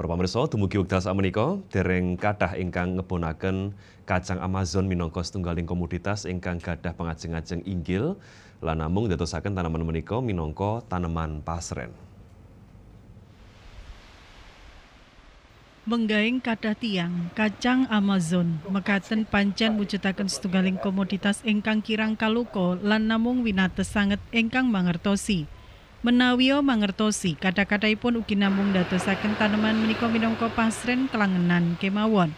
Para pamirsa, dumugi wekdal sakmenika dereng kathah ingkang ngebonaken kacang Amazon minangka setunggaling komoditas ingkang gadah pangajeng-ajeng inggil lan namung dadosaken tanaman menika minangka taneman pasren. Menggaing kada tiang, kacang Amazon mekaten pancen mujudaken setunggaling komoditas ingkang kirang kaluko lan namung winates sangat ingkang mangertosi. Menawio mangertosi kata-kataipun ugi namung dadosaken taneman menika minangka pasren kelangenan kemawon.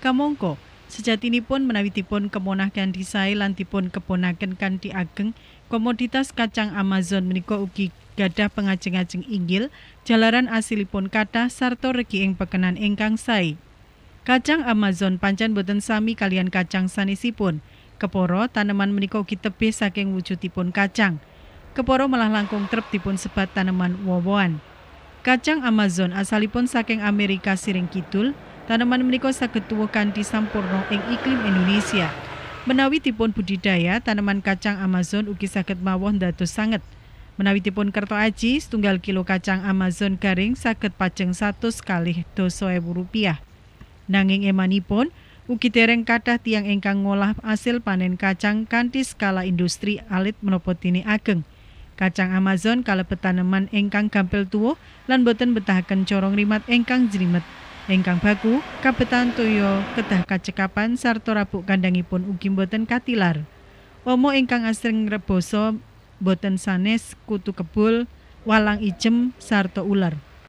Kamangka sejatinipun menawi dipun kemonah kanthi sae lan dipun keponaken kanthi ageng komoditas kacang Amazon menika ugi gadah pengajeng-ajeng inggil jalaran asilipun kata Sarto regi ing pekenan ingkang sae. Kacang Amazon pancen boten sami kalian kacang pun Keporo taneman menika ugi tebih saking wujudipun kacang. Keporo malah langkung trep dipun sebat tanaman wowoan. Kacang Amazon asalipun saking Amerika Siring Kidul, tanaman menika saged tuwuh kanthi sampurna ing iklim Indonesia. Menawi dipun budidaya, tanaman kacang Amazon ugi saged mawon dados sanget. Menawi dipun kerto aji, setunggal kilo kacang Amazon garing saged pajeng satu sekali dosa ewu rupiah. Nanging emanipun, ugi dereng kathah tiang ingkang ngolah hasil panen kacang kanthi skala industri alit menapa ageng. Kacang Amazon kalebet petanaman ingkang gampil tuwuh lan boten betahaken corong rimat ingkang jelimet. Ingkang baku kabetan toya kedah kacekapan sarta rabuk kandhangipun ugi boten katilar. Omo ingkang asring reboso boten sanes kutu kebul, walang ijem sarta ular.